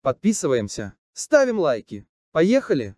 Подписываемся, ставим лайки. Поехали!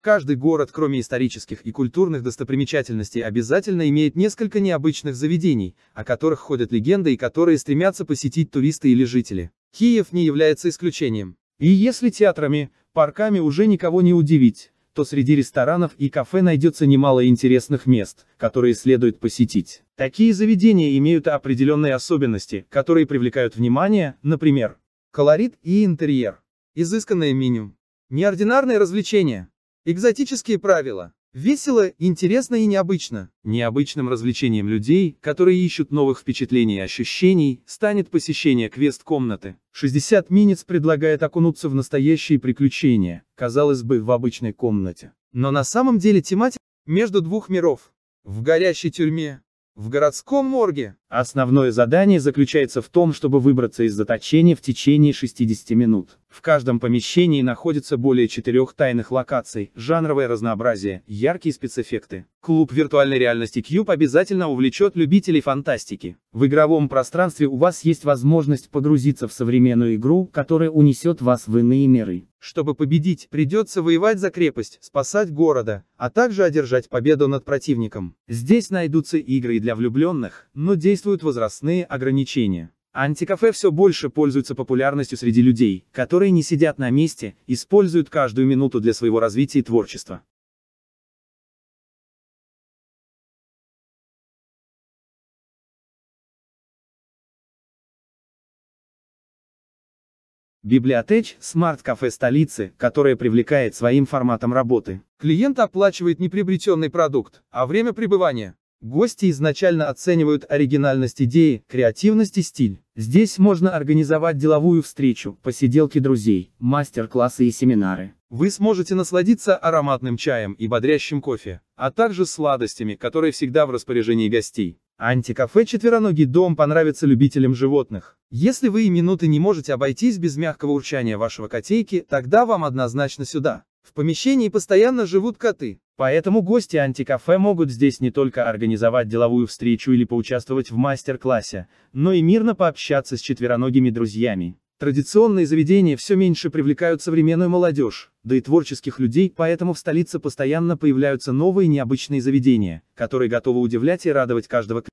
Каждый город, кроме исторических и культурных достопримечательностей, обязательно имеет несколько необычных заведений, о которых ходят легенды и которые стремятся посетить туристы или жители. Киев не является исключением. И если театрами, парками уже никого не удивить, то среди ресторанов и кафе найдется немало интересных мест, которые следует посетить. Такие заведения имеют определенные особенности, которые привлекают внимание, например, Колорит и интерьер. Изысканное меню. Неординарные развлечения. Экзотические правила. Весело, интересно и необычно. Необычным развлечением людей, которые ищут новых впечатлений и ощущений, станет посещение квест-комнаты. 60 Минец предлагает окунуться в настоящие приключения, казалось бы, в обычной комнате. Но на самом деле тематика между двух миров. В горящей тюрьме, в городском морге. Основное задание заключается в том, чтобы выбраться из заточения в течение 60 минут. В каждом помещении находится более четырех тайных локаций, жанровое разнообразие, яркие спецэффекты. Клуб виртуальной реальности Cube обязательно увлечет любителей фантастики. В игровом пространстве у вас есть возможность погрузиться в современную игру, которая унесет вас в иные миры. Чтобы победить, придется воевать за крепость, спасать города, а также одержать победу над противником. Здесь найдутся игры и для влюбленных, но действуют возрастные ограничения. Антикафе все больше пользуется популярностью среди людей, которые не сидят на месте, используют каждую минуту для своего развития и творчества. Библиотеч – смарт-кафе столицы, которое привлекает своим форматом работы. Клиент оплачивает не приобретенный продукт, а время пребывания. Гости изначально оценивают оригинальность идеи, креативность и стиль. Здесь можно организовать деловую встречу, посиделки друзей, мастер-классы и семинары. Вы сможете насладиться ароматным чаем и бодрящим кофе, а также сладостями, которые всегда в распоряжении гостей. Антикафе «Четвероногий дом» понравится любителям животных. Если вы и минуты не можете обойтись без мягкого урчания вашего котейки, тогда вам однозначно сюда. В помещении постоянно живут коты. Поэтому гости антикафе могут здесь не только организовать деловую встречу или поучаствовать в мастер-классе, но и мирно пообщаться с четвероногими друзьями. Традиционные заведения все меньше привлекают современную молодежь, да и творческих людей, поэтому в столице постоянно появляются новые необычные заведения, которые готовы удивлять и радовать каждого